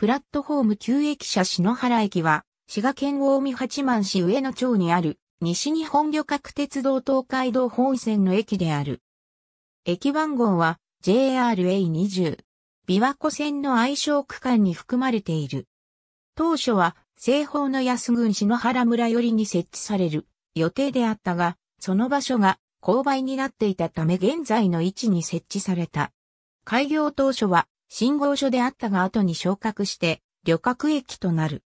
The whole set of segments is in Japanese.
プラットフォーム旧駅舎篠原駅は、滋賀県大見八幡市上野町にある、西日本旅客鉄道東海道本線の駅である。駅番号は JRA20。琵琶湖線の愛称区間に含まれている。当初は、西方の安郡篠原村寄りに設置される予定であったが、その場所が勾配になっていたため現在の位置に設置された。開業当初は信号所であったが後に昇格して、旅客駅となる。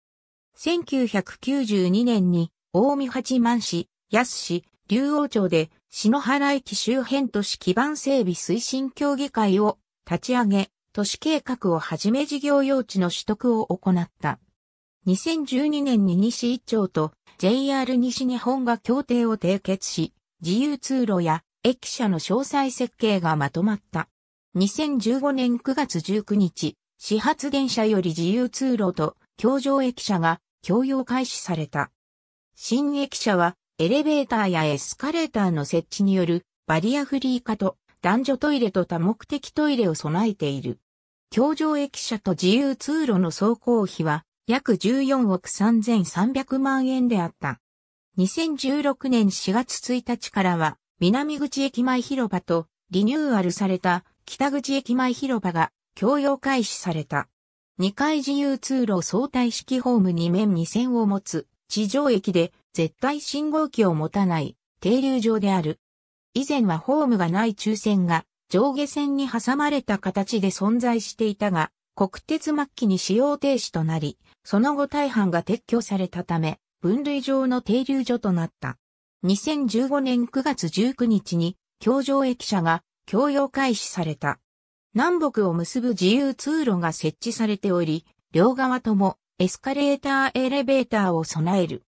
1992年に、大見八幡市、安市、竜王町で、篠原駅周辺都市基盤整備推進協議会を立ち上げ、都市計画をはじめ事業用地の取得を行った。2012年に西一町と JR 西日本が協定を締結し、自由通路や駅舎の詳細設計がまとまった。2015年9月19日、始発電車より自由通路と橋上駅舎が共用開始された。新駅舎はエレベーターやエスカレーターの設置によるバリアフリー化と男女トイレと多目的トイレを備えている。橋上駅舎と自由通路の走行費は約14億3300万円であった。2016年4月1日からは南口駅前広場とリニューアルされた北口駅前広場が供用開始された。2階自由通路相対式ホーム2面2線を持つ地上駅で絶対信号機を持たない停留場である。以前はホームがない抽選が上下線に挟まれた形で存在していたが、国鉄末期に使用停止となり、その後大半が撤去されたため、分類上の停留所となった。2015年9月19日に、京上駅舎が供用開始された。南北を結ぶ自由通路が設置されており、両側ともエスカレーターエレベーターを備える。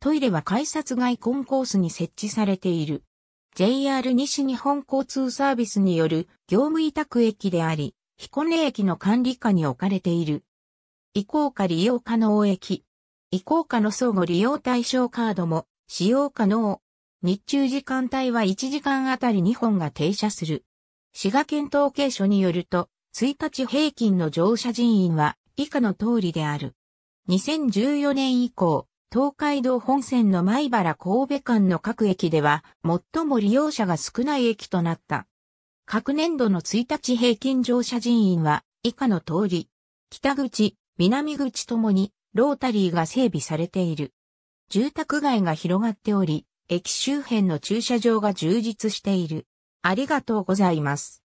トイレは改札外コンコースに設置されている。JR 西日本交通サービスによる業務委託駅であり、彦根駅の管理下に置かれている。移行下利用可能駅。移行下の相互利用対象カードも使用可能。日中時間帯は1時間あたり2本が停車する。滋賀県統計所によると、1日平均の乗車人員は以下の通りである。2014年以降、東海道本線の米原神戸間の各駅では、最も利用者が少ない駅となった。各年度の1日平均乗車人員は、以下の通り、北口、南口ともに、ロータリーが整備されている。住宅街が広がっており、駅周辺の駐車場が充実している。ありがとうございます。